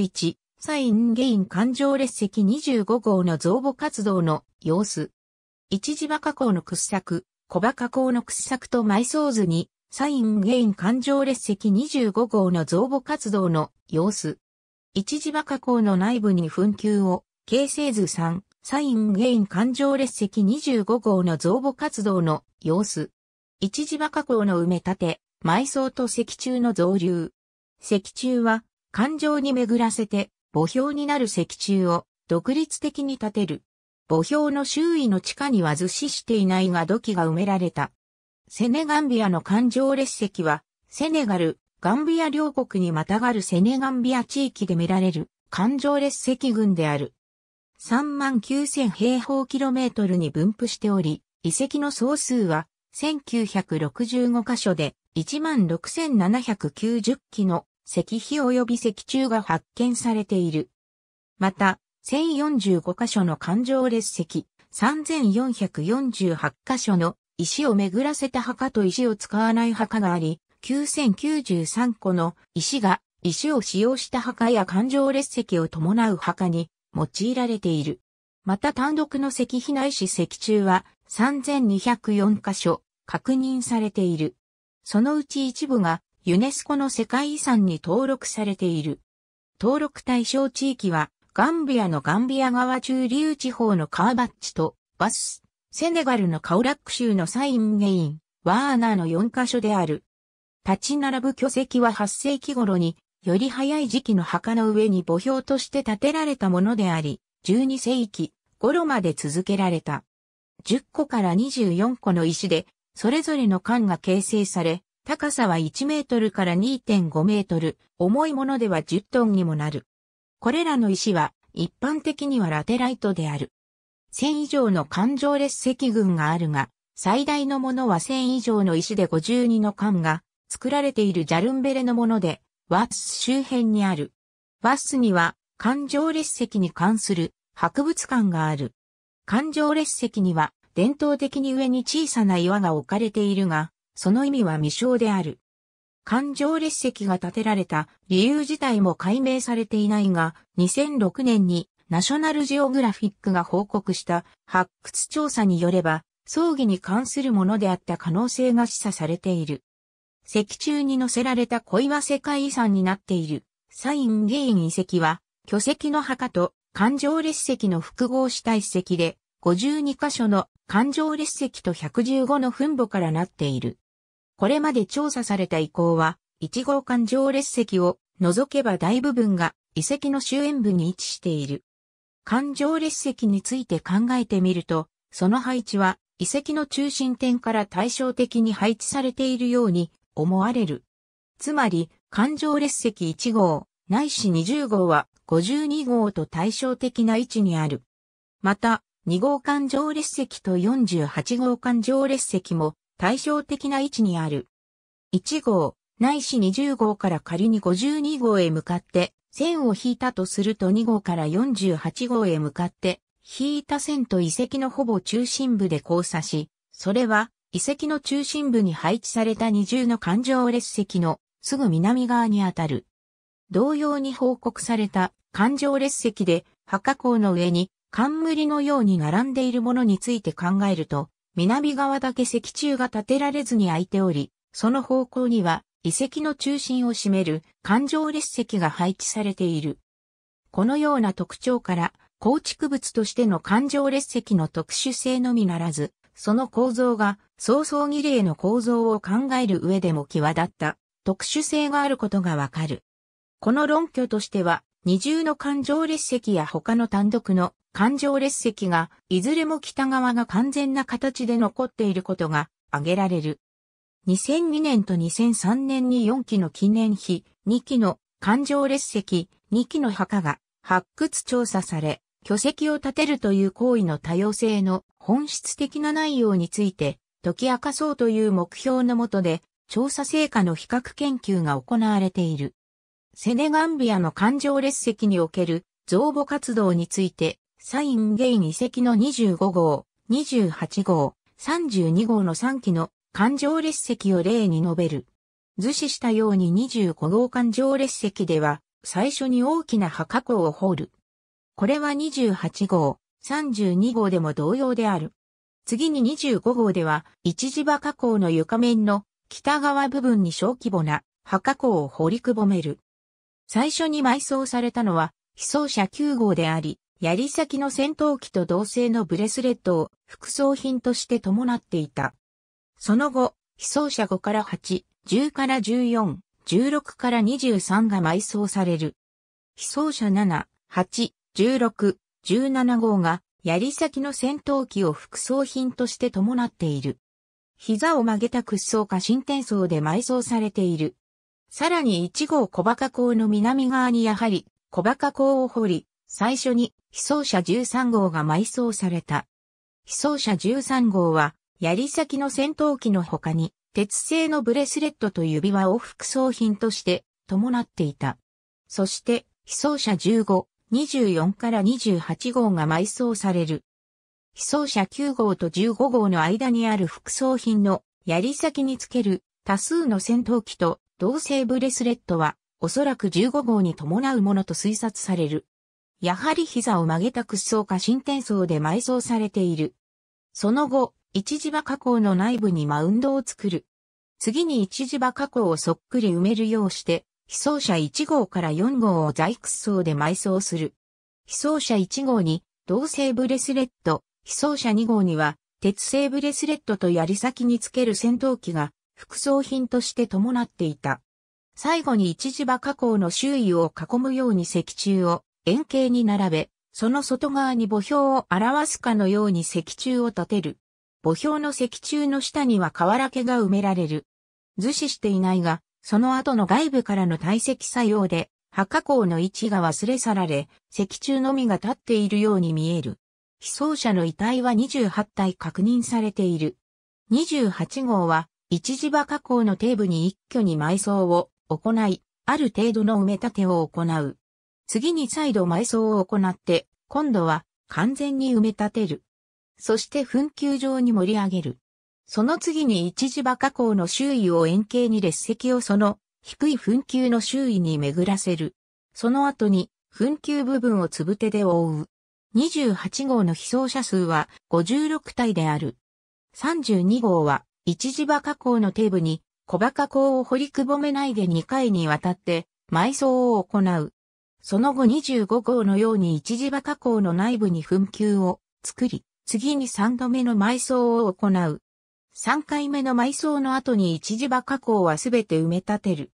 1、サインゲイン環状列石25号の増母活動の様子。一時場加工の掘削、小馬加工の掘削と埋葬図に、サインゲイン環状列石25号の増母活動の様子。一時場加工の内部に紛糾を、形成図3、サインゲイン環状列石25号の増母活動の様子。一時場加工の埋め立て、埋葬と石柱の増流。石柱は感情に巡らせて、墓標になる石柱を独立的に建てる。墓標の周囲の地下には図示していないが土器が埋められた。セネガンビアの環状列石は、セネガル、ガンビア両国にまたがるセネガンビア地域で見られる環状列石群である。39,000平方キロメートルに分布しており、遺跡の総数は1965箇所で16,790基の石碑及び石柱が発見されている。また、1045箇所の環状列石、3448箇所の石を巡らせた墓と石を使わない墓があり、9093個の石が石を使用した墓や環状列石を伴う墓に用いられている。また単独の石碑ないし石柱は3204箇所確認されている。そのうち一部がユネスコの世界遺産に登録されている。登録対象地域は、ガンビアのガンビア川中流地方のカーバッチとバス、セネガルのカオラック州のサインゲイン、ワーナーの4カ所である。立ち並ぶ巨石は8世紀頃に、より早い時期の墓の上に墓標として建てられたものであり、12世紀頃まで続けられた。10個から24個の石で、それぞれの間が形成され、高さは1メートルから2.5メートル、重いものでは10トンにもなる。これらの石は一般的にはラテライトである。1000以上の環状列石群があるが、最大のものは1000以上の石で52の環が作られているジャルンベレのもので、ワッス周辺にある。ワッスには環状列石に関する博物館がある。環状列石には伝統的に上に小さな岩が置かれているが、その意味は未詳である。環状列石が建てられた理由自体も解明されていないが、2006年にナショナルジオグラフィックが報告した発掘調査によれば、葬儀に関するものであった可能性が示唆されている。石柱に載せられた恋は世界遺産になっている。サインゲイン遺跡は、巨石の墓と環状列石の複合した遺跡で、52箇所の環状列石と115の墳墓からなっている。これまで調査された遺構は、1号館上列石を除けば大部分が遺跡の周辺部に位置している。環状列石について考えてみると、その配置は遺跡の中心点から対照的に配置されているように思われる。つまり、環状列石1号、ないし20号は52号と対照的な位置にある。また、2号環状列石と48号環状列石も対照的な位置にある。1号、ないし20号から仮に52号へ向かって線を引いたとすると2号から48号へ向かって引いた線と遺跡のほぼ中心部で交差し、それは遺跡の中心部に配置された二重の環状列石のすぐ南側にあたる。同様に報告された環状列石で、墓口の上に冠のように並んでいるものについて考えると、南側だけ石柱が建てられずに空いており、その方向には遺跡の中心を占める環状列石が配置されている。このような特徴から、構築物としての環状列石の特殊性のみならず、その構造が早々儀礼の構造を考える上でも際立った特殊性があることがわかる。この論拠としては、二重の環状列石や他の単独の環状列石が、いずれも北側が完全な形で残っていることが挙げられる。2002年と2003年に4期の記念碑、2期の環状列石、2期の墓が発掘調査され、巨石を建てるという行為の多様性の本質的な内容について解き明かそうという目標のもとで調査成果の比較研究が行われている。セネガンビアの環状列石における造墓活動についてサインゲイ遺跡の25号、28号、32号の3機の環状列石を例に述べる。図示したように25号環状列石では、最初に大きな墓溝を掘る。これは28号、32号でも同様である。次に25号では、一時場加口の床面の北側部分に小規模な墓溝を掘りくぼめる。最初に埋葬されたのは、被葬者9号であり、槍先の戦闘機と同性のブレスレットを副装品として伴っていた。その後、被装者5から8、10から14、16から23が埋葬される。被装者7、8、16、17号が槍先の戦闘機を副装品として伴っている。膝を曲げた屈装か新転装で埋葬されている。さらに1号小馬鹿港の南側にやはり小馬鹿港を掘り、最初に飛走者13号が埋葬された。飛走者13号は、槍先の戦闘機の他に、鉄製のブレスレットと指輪を副葬品として伴っていた。そして、飛走者15、24から28号が埋葬される。飛走者9号と15号の間にある副葬品の槍先につける多数の戦闘機と同性ブレスレットはおそらく15号に伴うものと推察される。やはり膝を曲げた屈層か新天層で埋葬されている。その後、一時場加工の内部にマウンドを作る。次に一時場加工をそっくり埋めるようして、被葬者1号から4号を在屈層で埋葬する。被葬者1号に、銅製ブレスレット、被葬者2号には、鉄製ブレスレットと槍先につける戦闘機が、副葬品として伴っていた。最後に一時場加工の周囲を囲むように石柱を円形に並べ、その外側に墓標を表すかのように石柱を立てる。墓標の石柱の下には瓦家が埋められる。図示していないが、その後の外部からの堆積作用で、破口の位置が忘れ去られ、石柱のみが立っているように見える。被葬者の遺体は28体確認されている。28号は、一時場火口の底部に一挙に埋葬を行い、ある程度の埋め立てを行う。次に再度埋葬を行って、今度は完全に埋め立てる。そして墳丘状に盛り上げる。その次に一時場加工の周囲を円形に列石をその低い墳丘の周囲に巡らせる。その後に墳丘部分をつぶ手で覆う。28号の被葬者数は56体である。32号は一時場加工の底部に小場加工を掘りくぼめないで2回にわたって埋葬を行う。その後25号のように一時場加工の内部に紛糾を作り、次に3度目の埋葬を行う。3回目の埋葬の後に一時場加工はすべて埋め立てる。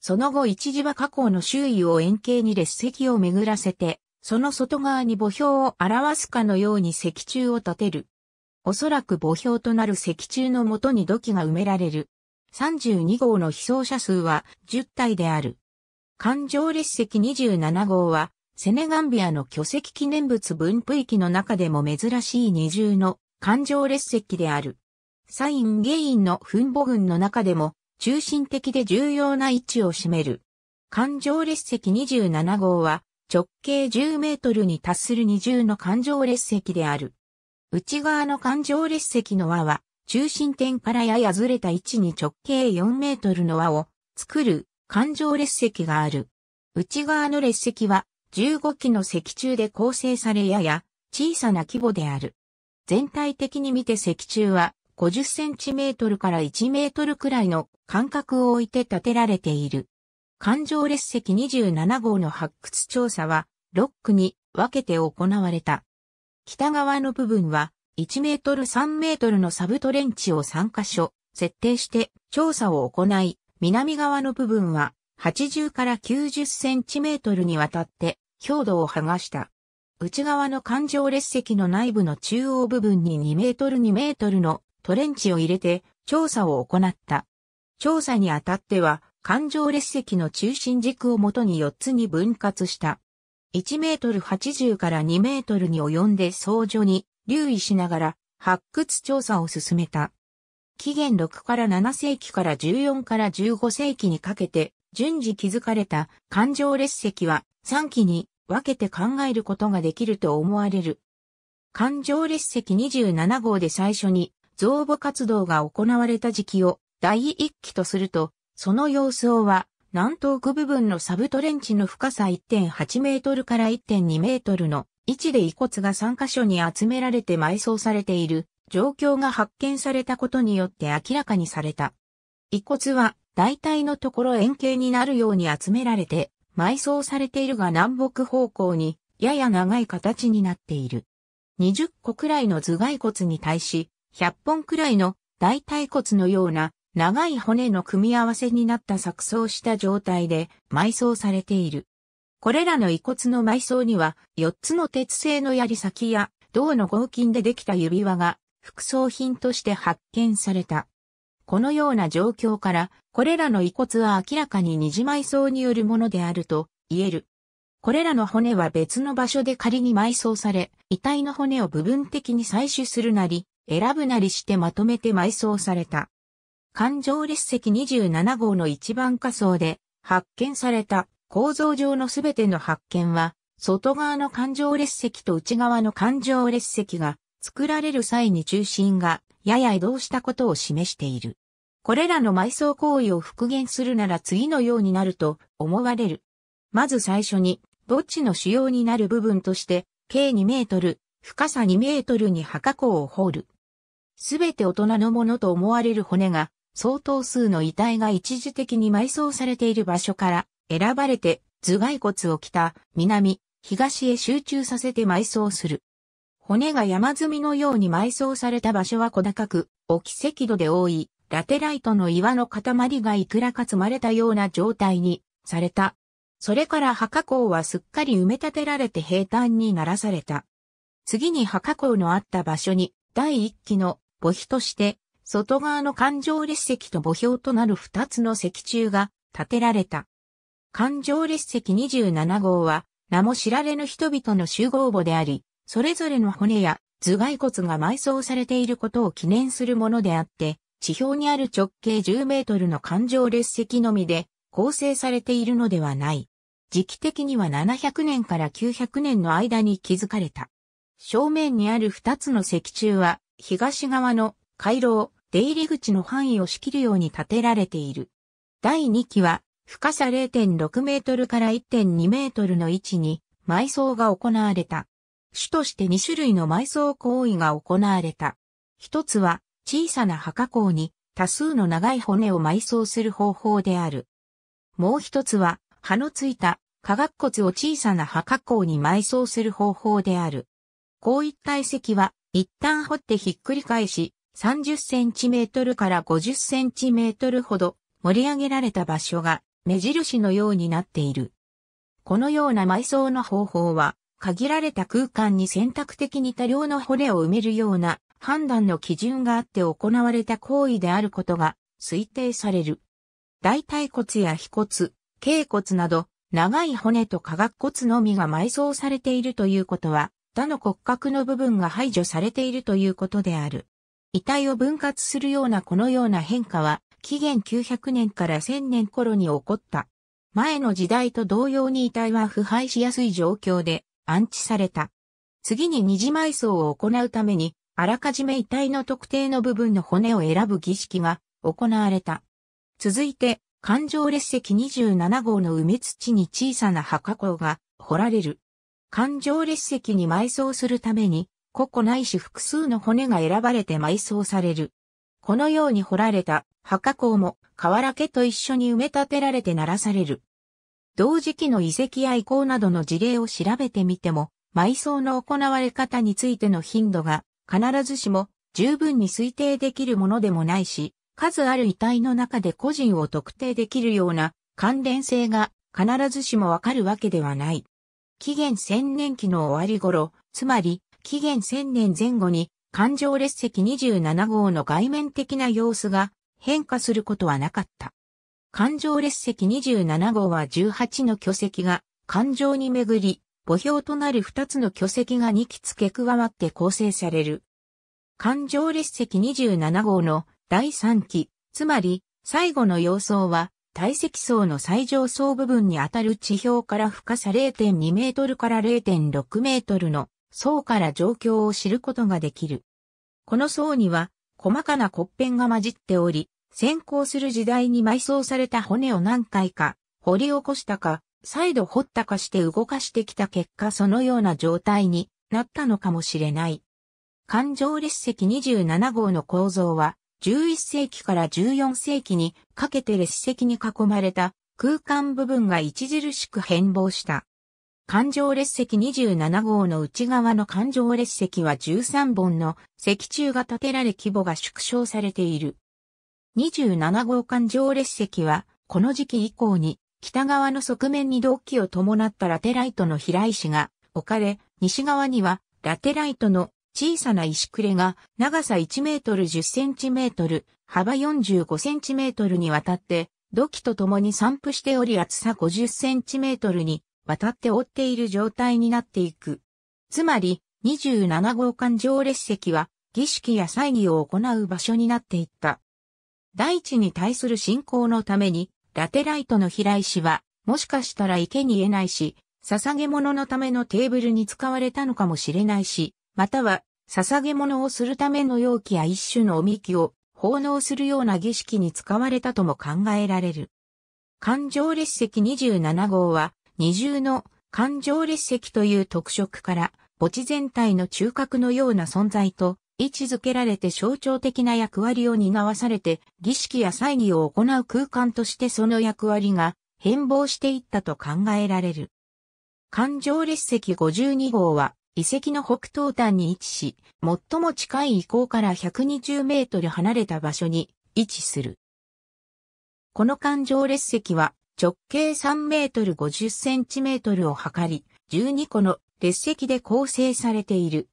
その後一時場加工の周囲を円形に列石を巡らせて、その外側に墓標を表すかのように石柱を立てる。おそらく墓標となる石柱のもとに土器が埋められる。32号の被葬者数は10体である。環状列石27号は、セネガンビアの巨石記念物分布域の中でも珍しい二重の環状列石である。サインゲインの墳母群の中でも中心的で重要な位置を占める。環状列石27号は直径10メートルに達する二重の環状列石である。内側の環状列石の輪は中心点からややずれた位置に直径4メートルの輪を作る環状列石がある。内側の列石は15基の石柱で構成されやや小さな規模である。全体的に見て石柱は50センチメートルから1メートルくらいの間隔を置いて建てられている。環状列石27号の発掘調査は6区に分けて行われた。北側の部分は1メートル3メートルのサブトレンチを3カ所設定して調査を行い、南側の部分は80から90センチメートルにわたって強度を剥がした。内側の環状列石の内部の中央部分に2メートル2メートルのトレンチを入れて調査を行った。調査にあたっては環状列石の中心軸をもとに4つに分割した。1メートル80から2メートルに及んで相助に留意しながら発掘調査を進めた。紀元6から7世紀から14から15世紀にかけて、順次築かれた環状列石は3期に分けて考えることができると思われる。環状列石27号で最初に造母活動が行われた時期を第1期とすると、その様相は南東区部分のサブトレンチの深さ1.8メートルから1.2メートルの位置で遺骨が3カ所に集められて埋葬されている状況が発見されたことによって明らかにされた。遺骨は大体のところ円形になるように集められて埋葬されているが南北方向にやや長い形になっている。20個くらいの頭蓋骨に対し100本くらいの大腿骨のような長い骨の組み合わせになった錯綜した状態で埋葬されている。これらの遺骨の埋葬には4つの鉄製の槍先や銅の合金でできた指輪が副葬品として発見された。このような状況から、これらの遺骨は明らかに二次埋葬によるものであると言える。これらの骨は別の場所で仮に埋葬され、遺体の骨を部分的に採取するなり、選ぶなりしてまとめて埋葬された。環状列石27号の一番仮想で発見された構造上のすべての発見は、外側の環状列石と内側の環状列石が作られる際に中心がやや移動したことを示している。これらの埋葬行為を復元するなら次のようになると思われる。まず最初に、墓地の主要になる部分として、計2メートル、深さ2メートルに墓口を掘る。すべて大人のものと思われる骨が、相当数の遺体が一時的に埋葬されている場所から選ばれて頭蓋骨を北、南、東へ集中させて埋葬する。骨が山積みのように埋葬された場所は小高く、き、赤度で多い、ラテライトの岩の塊がいくらか積まれたような状態にされた。それから墓口はすっかり埋め立てられて平坦にならされた。次に墓口のあった場所に第一期の墓碑として、外側の環状列石と墓標となる二つの石柱が建てられた。環状列石27号は、名も知られぬ人々の集合墓であり、それぞれの骨や頭蓋骨が埋葬されていることを記念するものであって、地表にある直径10メートルの環状列石のみで構成されているのではない。時期的には700年から900年の間に築かれた。正面にある2つの石柱は、東側の回廊、出入り口の範囲を仕切るように建てられている。第2期は、深さ0.6メートルから1.2メートルの位置に埋葬が行われた。主として2種類の埋葬行為が行われた。一つは、小さな墓口に多数の長い骨を埋葬する方法である。もう一つは、葉のついた化学骨を小さな墓口に埋葬する方法である。こういった遺跡は、一旦掘ってひっくり返し、30センチメートルから50センチメートルほど盛り上げられた場所が目印のようになっている。このような埋葬の方法は限られた空間に選択的に多量の骨を埋めるような判断の基準があって行われた行為であることが推定される。大腿骨や腓骨、頸骨など長い骨と化学骨のみが埋葬されているということは他の骨格の部分が排除されているということである。遺体を分割するようなこのような変化は紀元900年から1000年頃に起こった。前の時代と同様に遺体は腐敗しやすい状況で安置された。次に二次埋葬を行うために、あらかじめ遺体の特定の部分の骨を選ぶ儀式が行われた。続いて、環状列石27号の埋め土に小さな墓口が掘られる。環状列石に埋葬するために、個々ないし複数の骨が選ばれて埋葬される。このように掘られた墓口も、瓦家と一緒に埋め立てられて鳴らされる。同時期の遺跡や遺構などの事例を調べてみても、埋葬の行われ方についての頻度が必ずしも十分に推定できるものでもないし、数ある遺体の中で個人を特定できるような関連性が必ずしもわかるわけではない。紀元千年期の終わり頃、つまり紀元千年前後に環状列石27号の外面的な様子が変化することはなかった。環状列石27号は18の巨石が環状に巡り、墓標となる2つの巨石が2基付け加わって構成される。環状列石27号の第3期、つまり最後の様相は体積層の最上層部分にあたる地表から深さ0.2メートルから0.6メートルの層から状況を知ることができる。この層には細かな骨片が混じっており、先行する時代に埋葬された骨を何回か掘り起こしたか、再度掘ったかして動かしてきた結果そのような状態になったのかもしれない。環状列石27号の構造は、11世紀から14世紀にかけて列石に囲まれた空間部分が著しく変貌した。環状列石27号の内側の環状列石は13本の石柱が建てられ規模が縮小されている。27号艦上列席は、この時期以降に、北側の側面に同期を伴ったラテライトの飛来石が置かれ、西側にはラテライトの小さな石くれが長さ1メートル10センチメートル、幅45センチメートルにわたって、土器と共に散布しており厚さ50センチメートルにわたって覆っている状態になっていく。つまり、27号館上列席は儀式や祭儀を行う場所になっていった。大地に対する信仰のために、ラテライトの平石は、もしかしたら池に得ないし、捧げ物のためのテーブルに使われたのかもしれないし、または、捧げ物をするための容器や一種のおみきを奉納するような儀式に使われたとも考えられる。環状列石27号は、二重の環状列石という特色から、墓地全体の中核のような存在と位置づけられて象徴的な役割を担わされて、儀式や祭儀を行う空間としてその役割が変貌していったと考えられる。環状列石52号は、遺跡の北東端に位置し、最も近い遺構から120メートル離れた場所に位置する。この環状列石は直径3メートル50センチメートルを測り、12個の列石で構成されている。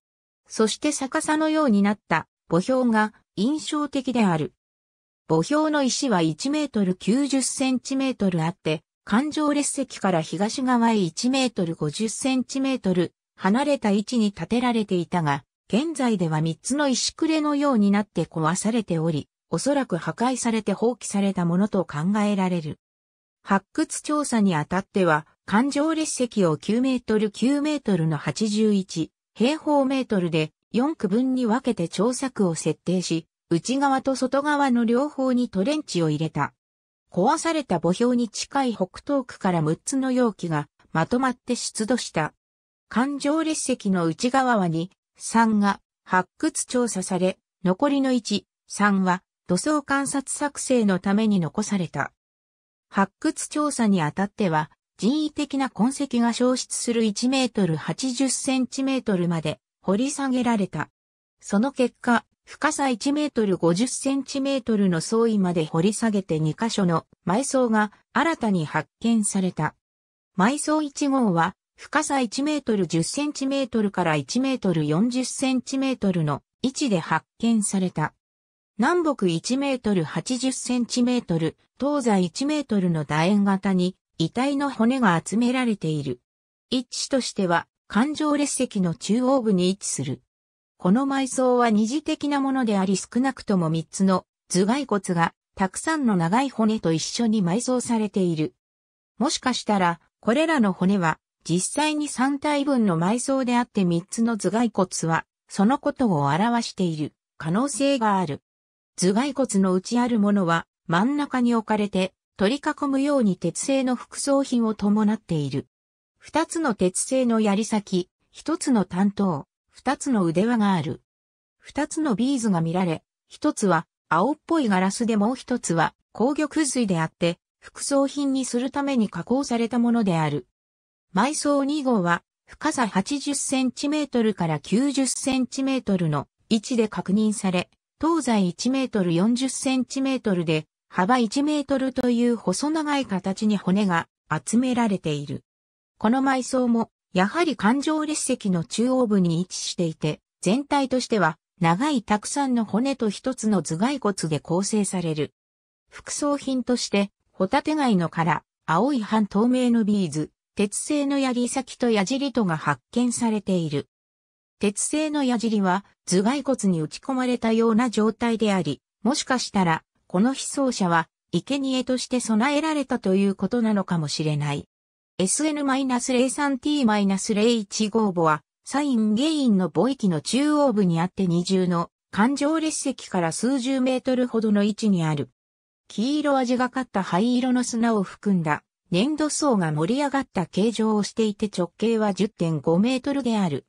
そして逆さのようになった墓標が印象的である。墓標の石は1メートル90センチメートルあって、環状列石から東側へ1メートル50センチメートル離れた位置に建てられていたが、現在では3つの石くれのようになって壊されており、おそらく破壊されて放棄されたものと考えられる。発掘調査にあたっては、環状列石を9メートル9メートルの81、平方メートルで4区分に分けて調査区を設定し、内側と外側の両方にトレンチを入れた。壊された墓標に近い北東区から6つの容器がまとまって出土した。環状列石の内側に3が発掘調査され、残りの1、3は土層観察作成のために残された。発掘調査にあたっては人為的な痕跡が消失する1メートル80センチメートルまで掘り下げられた。その結果、深さ1メートル50センチメートルの相違まで掘り下げて2箇所の埋葬が新たに発見された。埋葬1号は深さ1メートル10センチメートルから1メートル40センチメートルの位置で発見された。南北1メートル80センチメートル、東西1メートルの楕円型に遺体の骨が集められている。一致としては、環状列石の中央部に位置する。この埋葬は二次的なものであり少なくとも三つの頭蓋骨がたくさんの長い骨と一緒に埋葬されている。もしかしたら、これらの骨は実際に三体分の埋葬であって三つの頭蓋骨はそのことを表している可能性がある。頭蓋骨の内あるものは真ん中に置かれて取り囲むように鉄製の副葬品を伴っている。二つの鉄製の槍先、一つの担当、二つの腕輪がある。二つのビーズが見られ、一つは青っぽいガラスでもう一つは工業空髄であって、副葬品にするために加工されたものである。埋葬2号は深さ80センチメートルから90センチメートルの位置で確認され、東西1メートル40センチメートルで幅1メートルという細長い形に骨が集められている。この埋葬も、やはり環状列石の中央部に位置していて、全体としては、長いたくさんの骨と一つの頭蓋骨で構成される。副葬品として、ホタテ貝の殻、青い半透明のビーズ、鉄製の槍先と矢尻とが発見されている。鉄製の矢尻は頭蓋骨に打ち込まれたような状態であり、もしかしたらこの被葬者は、生贄として備えられたということなのかもしれない。SN-03T-015 母は、サインゲインの母域の中央部にあって二重の環状列石から数十メートルほどの位置にある。黄色味がかった灰色の砂を含んだ粘土層が盛り上がった形状をしていて直径は10.5メートルである。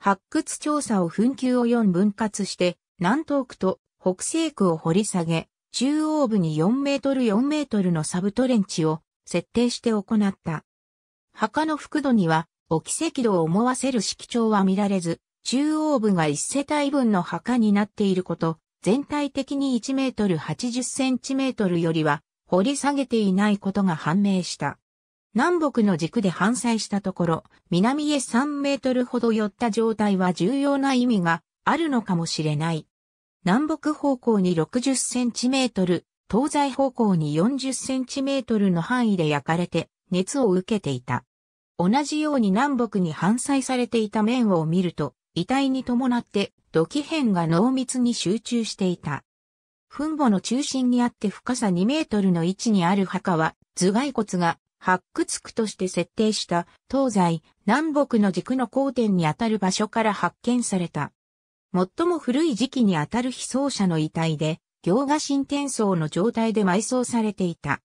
発掘調査を紛糾を4分割して南東区と北西区を掘り下げ、中央部に4メートル4メートルのサブトレンチを設定して行った。墓の覆土には、お奇跡度を思わせる色調は見られず、中央部が1世帯分の墓になっていること、全体的に1メートル80センチメートルよりは掘り下げていないことが判明した。南北の軸で反載したところ、南へ3メートルほど寄った状態は重要な意味があるのかもしれない。南北方向に60センチメートル、東西方向に40センチメートルの範囲で焼かれて熱を受けていた。同じように南北に反載されていた面を見ると、遺体に伴って土器片が濃密に集中していた。墳墓の中心にあって深さ2メートルの位置にある墓は、頭蓋骨が発掘区として設定した東西、南北の軸の交点にあたる場所から発見された。最も古い時期にあたる被葬者の遺体で、行が新転送の状態で埋葬されていた。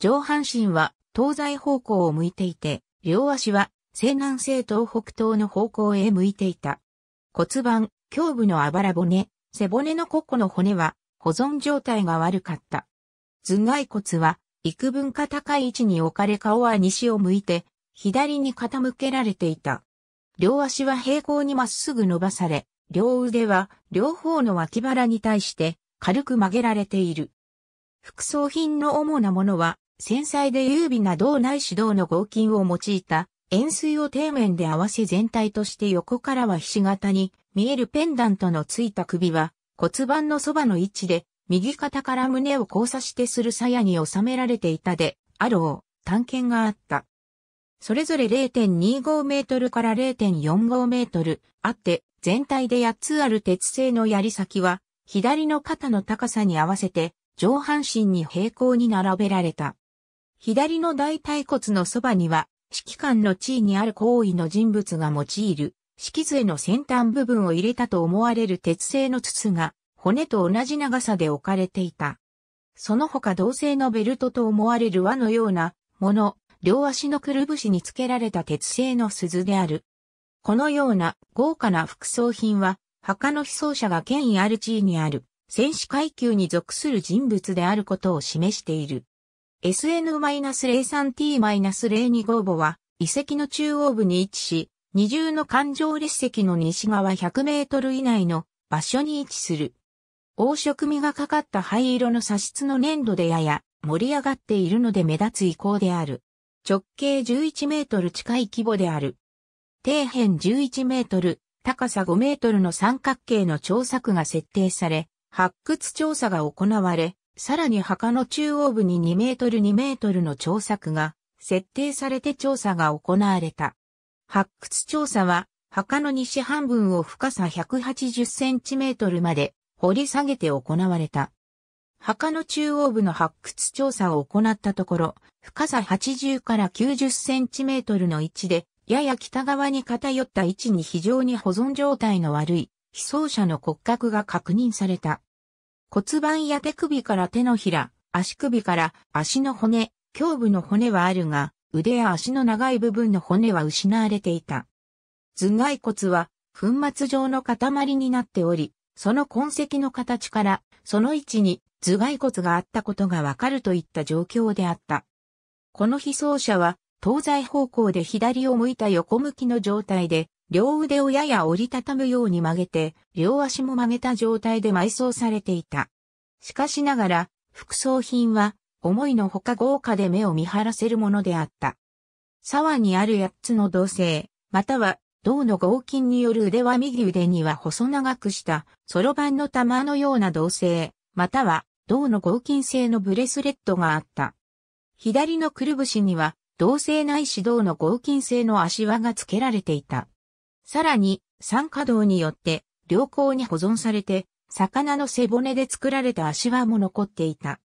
上半身は東西方向を向いていて、両足は西南西東北東の方向へ向いていた。骨盤、胸部のあばら骨、背骨の個々の骨は保存状態が悪かった。頭蓋骨は幾分か高い位置に置かれ顔は西を向いて左に傾けられていた。両足は平行にまっすぐ伸ばされ、両腕は両方の脇腹に対して軽く曲げられている。副葬品の主なものは、繊細で優美な銅内指導の合金を用いた円錐を底面で合わせ全体として横からはひし形に見えるペンダントのついた首は骨盤のそばの位置で右肩から胸を交差してする鞘に収められていたであろう探検があった。それぞれ0.25メートルから0.45メートルあって全体で8つある鉄製の槍先は、左の肩の高さに合わせて、上半身に平行に並べられた。左の大腿骨のそばには、指揮官の地位にある行為の人物が用いる、式図への先端部分を入れたと思われる鉄製の筒が、骨と同じ長さで置かれていた。その他同性のベルトと思われる輪のようなもの、両足のくるぶしにつけられた鉄製の鈴である。このような豪華な副葬品は、墓の被葬者が権威ある地位にある、戦士階級に属する人物であることを示している。SN-03T-02 号母は、遺跡の中央部に位置し、二重の環状列石の西側100メートル以内の場所に位置する。黄色味がかかった灰色の砂質の粘土でやや盛り上がっているので目立つ遺構である。直径11メートル近い規模である。底辺11メートル、高さ5メートルの三角形の調査区が設定され、発掘調査が行われ、さらに墓の中央部に2メートル2メートルの調査区が設定されて調査が行われた。発掘調査は、墓の西半分を深さ180センチメートルまで掘り下げて行われた。墓の中央部の発掘調査を行ったところ、深さ80から90センチメートルの位置でやや北側に偏った位置に非常に保存状態の悪い、被葬者の骨格が確認された。骨盤や手首から手のひら、足首から足の骨、胸部の骨はあるが、腕や足の長い部分の骨は失われていた。頭蓋骨は粉末状の塊になっており、その痕跡の形からその位置に頭蓋骨があったことがわかるといった状況であった。この被葬者は東西方向で左を向いた横向きの状態で、両腕をやや折りたたむように曲げて、両足も曲げた状態で埋葬されていた。しかしながら、副葬品は、思いのほか豪華で目を見張らせるものであった。沢にある八つの銅製、または、銅の合金による腕は右腕には細長くした、そろばんの玉のような銅製、または、銅の合金製のブレスレットがあった。左のくるぶしには、同性内指導の合金製の足輪が付けられていた。さらに、酸化銅によって良好に保存されて、魚の背骨で作られた足輪も残っていた。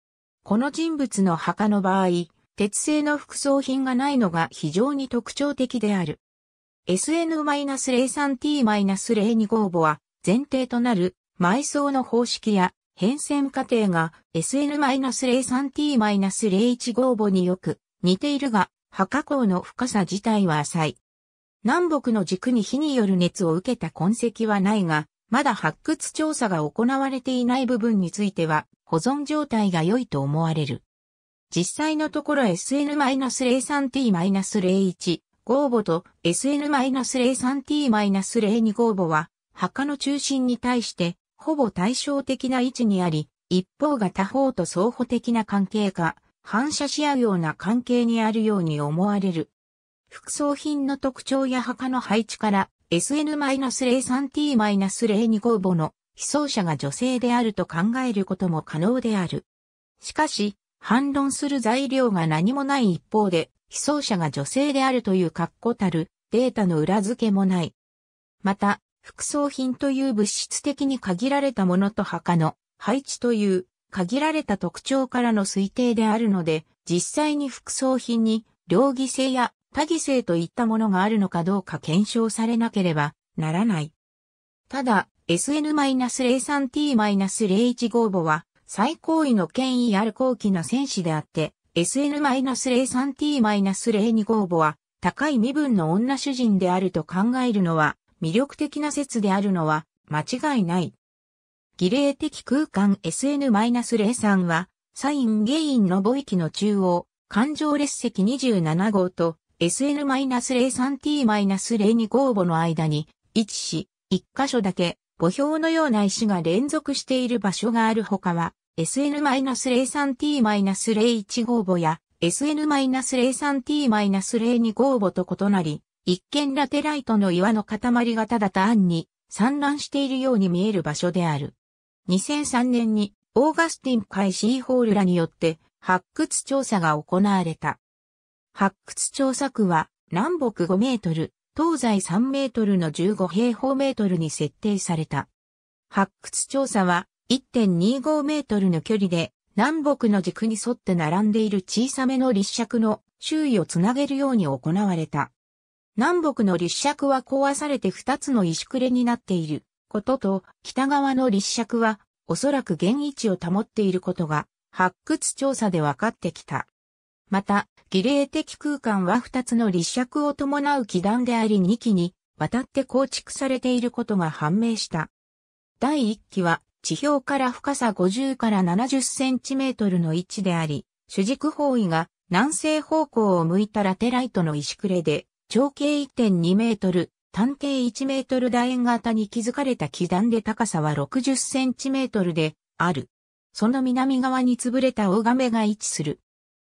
この人物の墓の場合、鉄製の副葬品がないのが非常に特徴的である。SN-03T-02 号母は前提となる埋葬の方式や変遷過程が SN-03T-01 号母によく似ているが墓口の深さ自体は浅い。南北の軸に火による熱を受けた痕跡はないが、まだ発掘調査が行われていない部分については保存状態が良いと思われる。実際のところ SN-03T-01 号母と SN-03T-02 号母は墓の中心に対してほぼ対照的な位置にあり、一方が他方と相補的な関係か、反射し合うような関係にあるように思われる。副葬品の特徴や墓の配置から SN-03T-02 公募の被葬者が女性であると考えることも可能である。しかし、反論する材料が何もない一方で、被葬者が女性であるという確固たるデータの裏付けもない。また、副葬品という物質的に限られたものと墓の配置という限られた特徴からの推定であるので、実際に副葬品に、両義性や多義性といったものがあるのかどうか検証されなければならない。ただ、SN-03T-015 母は、最高位の権威ある高貴な戦士であって、SN-03T-025 母は、高い身分の女主人であると考えるのは、魅力的な説であるのは、間違いない。儀礼的空間 SN-03 は、サインゲインの母域の中央、環状列石27号と SN-03T-02 号母の間に位置し、一箇所だけ墓標のような石が連続している場所があるほかは、SN-03T-01 号母や SN-03T-02 号母と異なり、一見ラテライトの岩の塊がただ単に散乱しているように見える場所である。2003年にオーガスティン・カイ・シーホールらによって発掘調査が行われた。発掘調査区は南北5メートル、東西3メートルの15平方メートルに設定された。発掘調査は1.25メートルの距離で南北の軸に沿って並んでいる小さめの立尺の周囲をつなげるように行われた。南北の立尺は壊されて2つの石くれになっている。ことと、北側の立尺は、おそらく現位置を保っていることが、発掘調査で分かってきた。また、儀礼的空間は2つの立尺を伴う基壇であり2基に、渡って構築されていることが判明した。第1基は、地表から深さ50から70センチメートルの位置であり、主軸方位が南西方向を向いたラテライトの石くれで、長径1.2メートル、単径1メートル楕円型に築かれた基段で高さは60センチメートルである。その南側に潰れた大亀が位置する。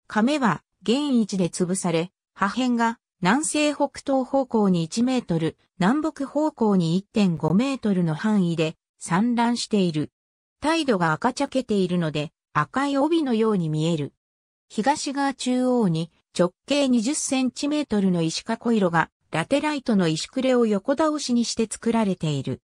亀は現位置で潰され、破片が南西北東方向に1メートル、南北方向に1.5メートルの範囲で散乱している。態度が赤茶けているので赤い帯のように見える。東側中央に直径20センチメートルの石囲色がラテライトの石くれを横倒しにして作られている。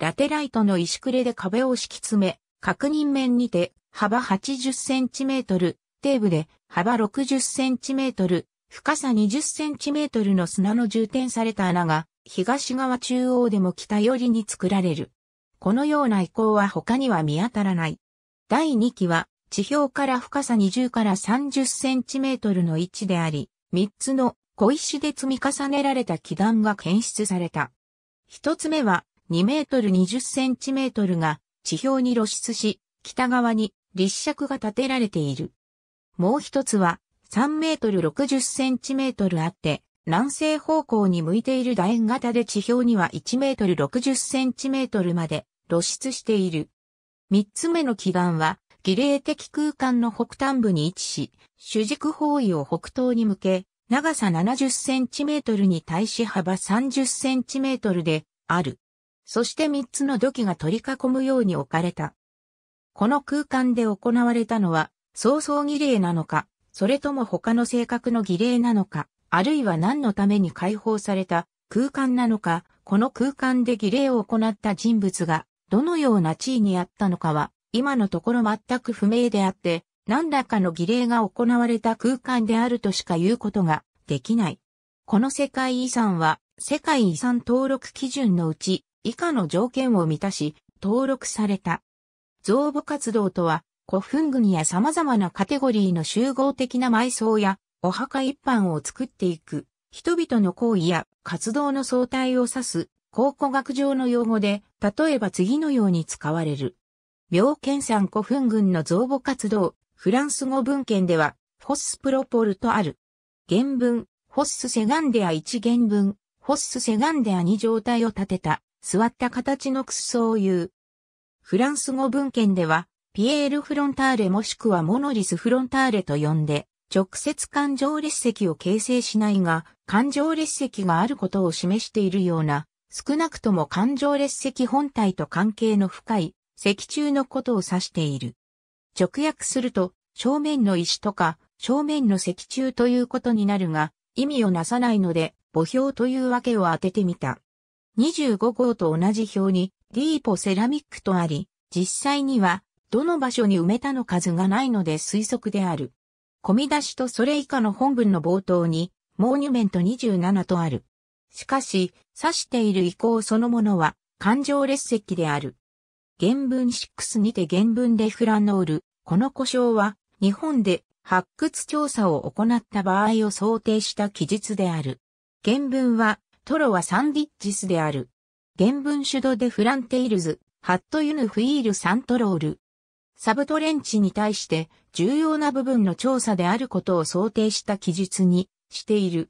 ラテライトの石くれで壁を敷き詰め、確認面にて幅80センチメートル、底部で幅60センチメートル、深さ20センチメートルの砂の充填された穴が東側中央でも北寄りに作られる。このような遺構は他には見当たらない。第2期は地表から深さ20から30センチメートルの位置であり、3つの小石で積み重ねられた基壇が検出された。一つ目は2メートル20センチメートルが地表に露出し、北側に立石が建てられている。もう一つは3メートル60センチメートルあって、南西方向に向いている楕円型で地表には1メートル60センチメートルまで露出している。三つ目の基盤は、儀礼的空間の北端部に位置し、主軸方位を北東に向け、長さ70センチメートルに対し幅30センチメートルである。そして3つの土器が取り囲むように置かれた。この空間で行われたのは、早々儀礼なのか、それとも他の性格の儀礼なのか、あるいは何のために解放された空間なのか、この空間で儀礼を行った人物が、どのような地位にあったのかは、今のところ全く不明であって、何らかの儀礼が行われた空間であるとしか言うことができない。この世界遺産は世界遺産登録基準のうち以下の条件を満たし登録された。造母活動とは古墳群や様々なカテゴリーの集合的な埋葬やお墓一般を作っていく人々の行為や活動の相対を指す考古学上の用語で例えば次のように使われる。妙見山古墳群の造母活動フランス語文献では、フォスプロポルとある。原文、フォッスセガンデア1原文、フォッスセガンデア2状態を立てた、座った形のクソを言う。フランス語文献では、ピエール・フロンターレもしくはモノリス・フロンターレと呼んで、直接感情列席を形成しないが、感情列席があることを示しているような、少なくとも感情列席本体と関係の深い、石中のことを指している。直訳すると、正面の石とか、正面の石柱ということになるが、意味をなさないので、墓標というわけを当ててみた。25号と同じ表に、ディーポセラミックとあり、実際には、どの場所に埋めたの数がないので推測である。込み出しとそれ以下の本文の冒頭に、モーニュメント27とある。しかし、指している意向そのものは、感情列席である。原文6にて原文でフラノール。この故障は、日本で発掘調査を行った場合を想定した記述である。原文は、トロはサンディッジスである。原文主導でフランテイルズ、ハットユヌフィールサントロール。サブトレンチに対して重要な部分の調査であることを想定した記述にしている。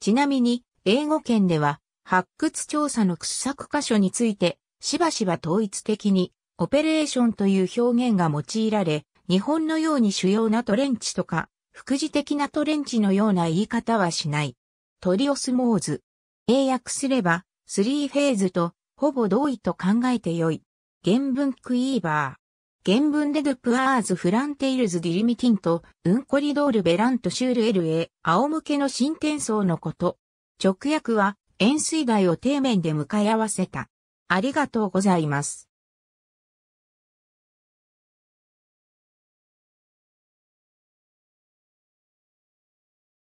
ちなみに、英語圏では発掘調査の掘削箇所についてしばしば統一的に、オペレーションという表現が用いられ、日本のように主要なトレンチとか、副次的なトレンチのような言い方はしない。トリオスモーズ。英訳すれば、スリーフェーズと、ほぼ同意と考えてよい。原文クイーバー。原文でドゥプアーズフランテイルズディリミティント、ウンコリドールベラントシュールエル仰向けの新転送のこと。直訳は、円錐台を底面で向かい合わせた。ありがとうございます。